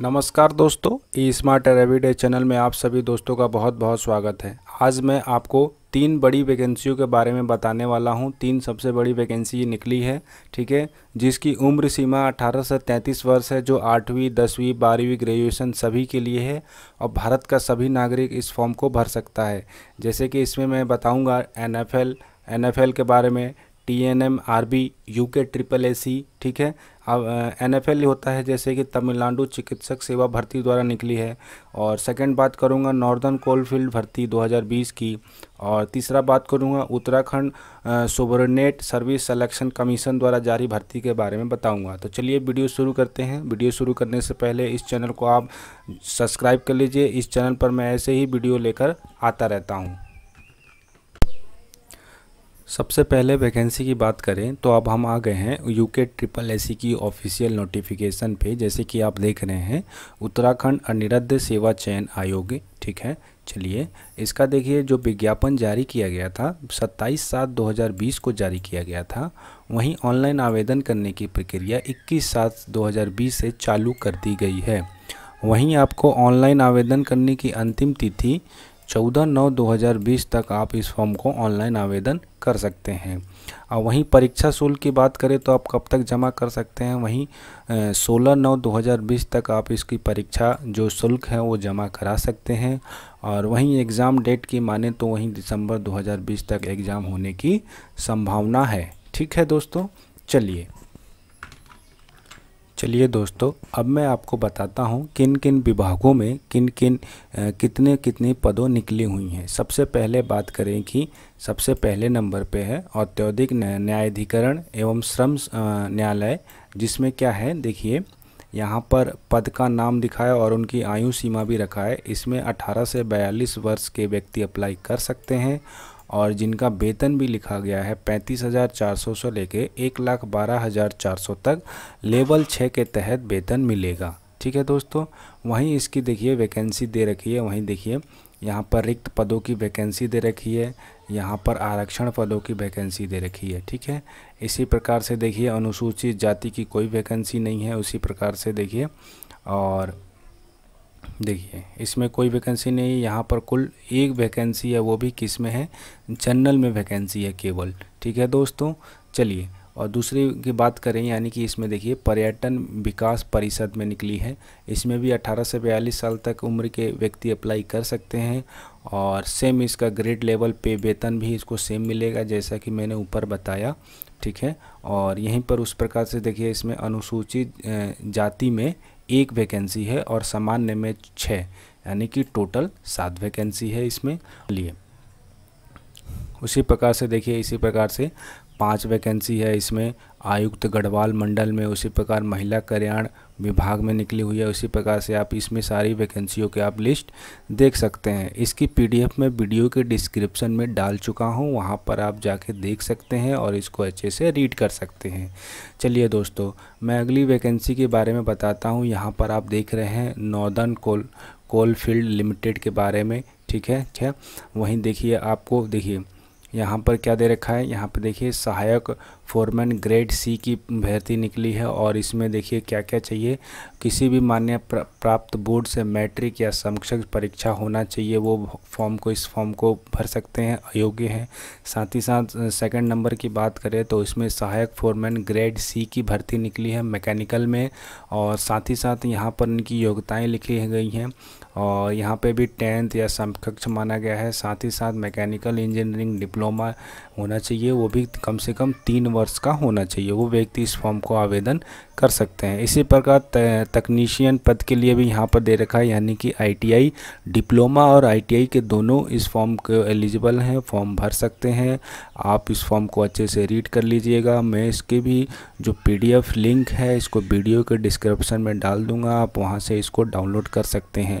नमस्कार दोस्तों ई smart everyday channel में आप सभी दोस्तों का बहुत बहुत स्वागत है आज मैं आपको तीन बड़ी वैकेंसियों के बारे में बताने वाला हूं तीन सबसे बड़ी वैकेंसी निकली है ठीक है जिसकी उम्र सीमा 18 से 33 वर्ष है जो आठवीं दसवीं बारहवीं ग्रेजुएशन सभी के लिए है और भारत का सभी नागरिक इस फॉर्म को भर सकता है जैसे कि इसमें मैं बताऊँगा एन एफ एल के बारे में T N M R B U K triple A C ठीक है अब एन एफ एल होता है जैसे कि तमिलनाडु चिकित्सक सेवा भर्ती द्वारा निकली है और सेकंड बात करूंगा नॉर्दर्न कोलफील्ड भर्ती 2020 की और तीसरा बात करूंगा Uttarakhand subordinate service selection commission द्वारा जारी भर्ती के बारे में बताऊंगा तो चलिए वीडियो शुरू करते हैं वीडियो शुरू करने से पहले इस चैनल को आप सब्सक्राइब कर लीजिए इस चैनल पर मैं ऐसे ही वीडियो लेकर आता रहता हूँ सबसे पहले वैकेंसी की बात करें तो अब हम आ गए हैं यूके ट्रिपल एस की ऑफिशियल नोटिफिकेशन पे जैसे कि आप देख रहे हैं उत्तराखंड अनिरद्ध सेवा चयन आयोग ठीक है चलिए इसका देखिए जो विज्ञापन जारी किया गया था 27 सात 2020 को जारी किया गया था वहीं ऑनलाइन आवेदन करने की प्रक्रिया 21 सात 2020 से चालू कर दी गई है वहीं आपको ऑनलाइन आवेदन करने की अंतिम तिथि 14 नौ 2020 तक आप इस फॉर्म को ऑनलाइन आवेदन कर सकते हैं और वहीं परीक्षा शुल्क की बात करें तो आप कब तक जमा कर सकते हैं वहीं 16 नौ 2020 तक आप इसकी परीक्षा जो शुल्क है वो जमा करा सकते हैं और वहीं एग्ज़ाम डेट की माने तो वहीं दिसंबर 2020 तक एग्ज़ाम होने की संभावना है ठीक है दोस्तों चलिए चलिए दोस्तों अब मैं आपको बताता हूँ किन किन विभागों में किन किन कितने कितने पदों निकली हुई हैं सबसे पहले बात करें कि सबसे पहले नंबर पे है औद्योगिक न्यायाधिकरण एवं श्रम न्यायालय जिसमें क्या है देखिए यहाँ पर पद का नाम दिखाया और उनकी आयु सीमा भी रखा है इसमें 18 से 42 वर्ष के व्यक्ति अप्लाई कर सकते हैं और जिनका वेतन भी लिखा गया है पैंतीस हज़ार चार सौ से लेके एक लाख बारह हज़ार चार सौ तक लेवल छः के तहत वेतन मिलेगा ठीक है दोस्तों वहीं इसकी देखिए वैकेंसी दे रखी है वहीं देखिए यहाँ पर रिक्त पदों की वैकेंसी दे रखी है यहाँ पर आरक्षण पदों की वैकेंसी दे रखी है ठीक है इसी प्रकार से देखिए अनुसूचित जाति की कोई वैकेंसी नहीं है उसी प्रकार से देखिए और देखिए इसमें कोई वैकेंसी नहीं है यहाँ पर कुल एक वैकेंसी है वो भी किस में है जनरल में वैकेंसी है केवल ठीक है दोस्तों चलिए और दूसरी की बात करें यानी कि इसमें देखिए पर्यटन विकास परिषद में निकली है इसमें भी 18 से बयालीस साल तक उम्र के व्यक्ति अप्लाई कर सकते हैं और सेम इसका ग्रेड लेवल पे वेतन भी इसको सेम मिलेगा जैसा कि मैंने ऊपर बताया ठीक है और यहीं पर उस प्रकार से देखिए इसमें अनुसूचित जाति में एक वैकेंसी है और सामान्य में छः यानी कि टोटल सात वैकेंसी है इसमें लिए उसी प्रकार से देखिए इसी प्रकार से पांच वैकेंसी है इसमें आयुक्त गढ़वाल मंडल में उसी प्रकार महिला कल्याण विभाग में निकली हुई है उसी प्रकार से आप इसमें सारी वैकेंसियों के आप लिस्ट देख सकते हैं इसकी पीडीएफ मैं वीडियो के डिस्क्रिप्शन में डाल चुका हूं वहां पर आप जाके देख सकते हैं और इसको अच्छे से रीड कर सकते हैं चलिए दोस्तों मैं अगली वैकेंसी के बारे में बताता हूँ यहाँ पर आप देख रहे हैं नॉर्दर्न कोल कोलफील्ड लिमिटेड के बारे में ठीक है ठीक वहीं देखिए आपको देखिए यहाँ पर क्या दे रखा है यहाँ पर देखिए सहायक फोरमैन ग्रेड सी की भर्ती निकली है और इसमें देखिए क्या क्या चाहिए किसी भी मान्य प्राप्त बोर्ड से मैट्रिक या समक्षक परीक्षा होना चाहिए वो फॉर्म को इस फॉर्म को भर सकते हैं अयोग्य हैं साथ ही साथ सेकंड नंबर की बात करें तो इसमें सहायक फोरमैन ग्रेड सी की भर्ती निकली है मैकेनिकल में और साथ ही साथ यहाँ पर इनकी योग्यताएँ लिखी गई हैं और यहाँ पे भी टेंथ या समकक्ष माना गया है साथ ही साथ मैकेनिकल इंजीनियरिंग डिप्लोमा होना चाहिए वो भी कम से कम तीन वर्ष का होना चाहिए वो व्यक्ति इस फॉर्म को आवेदन कर सकते हैं इसी प्रकार तकनीशियन पद के लिए भी यहाँ पर दे रखा है यानी कि आईटीआई डिप्लोमा और आईटीआई के दोनों इस फॉर्म के एलिजिबल हैं फॉर्म भर सकते हैं आप इस फॉर्म को अच्छे से रीड कर लीजिएगा मैं इसके भी जो पी लिंक है इसको वीडियो के डिस्क्रिप्शन में डाल दूँगा आप वहाँ से इसको डाउनलोड कर सकते हैं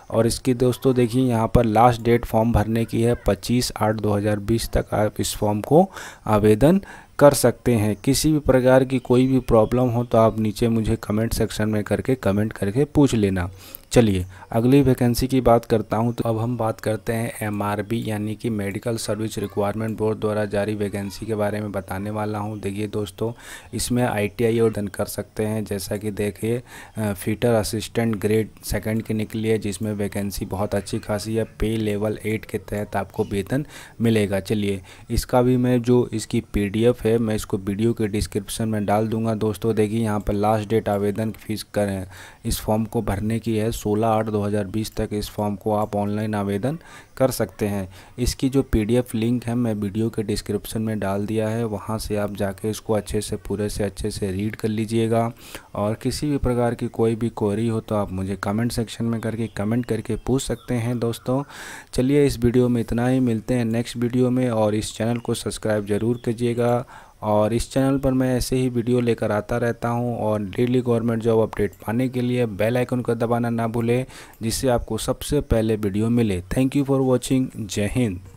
और इसकी दोस्तों देखिए यहाँ पर लास्ट डेट फॉर्म भरने की है 25 आठ 2020 तक आप इस फॉर्म को आवेदन कर सकते हैं किसी भी प्रकार की कोई भी प्रॉब्लम हो तो आप नीचे मुझे कमेंट सेक्शन में करके कमेंट करके पूछ लेना चलिए अगली वैकेंसी की बात करता हूं तो अब हम बात करते हैं एमआरबी यानी कि मेडिकल सर्विस रिक्वायरमेंट बोर्ड द्वारा जारी वैकेंसी के बारे में बताने वाला हूं देखिए दोस्तों इसमें आईटीआई और डन कर सकते हैं जैसा कि देखिए फीटर असिस्टेंट ग्रेड सेकंड की निकली है जिसमें वैकेंसी बहुत अच्छी खासी है पे लेवल एट के तहत आपको वेतन मिलेगा चलिए इसका भी मैं जो इसकी पीडीएफ है मैं इसको वीडियो के डिस्क्रिप्शन में डाल दूंगा दोस्तों देखिए यहाँ पर लास्ट डेट आवेदन फीस करें इस फॉर्म को भरने की है सोलह आठ दो तक इस फॉर्म को आप ऑनलाइन आवेदन कर सकते हैं इसकी जो पीडीएफ लिंक है मैं वीडियो के डिस्क्रिप्शन में डाल दिया है वहाँ से आप जाके इसको अच्छे से पूरे से अच्छे से रीड कर लीजिएगा और किसी भी प्रकार की कोई भी क्वेरी हो तो आप मुझे कमेंट सेक्शन में करके कमेंट करके पूछ सकते हैं दोस्तों चलिए इस वीडियो में इतना ही मिलते हैं नेक्स्ट वीडियो में और इस चैनल को सब्सक्राइब ज़रूर कीजिएगा और इस चैनल पर मैं ऐसे ही वीडियो लेकर आता रहता हूं और डेली गवर्नमेंट जॉब अपडेट पाने के लिए बेल आइकन को दबाना ना भूलें जिससे आपको सबसे पहले वीडियो मिले थैंक यू फॉर वॉचिंग जय हिंद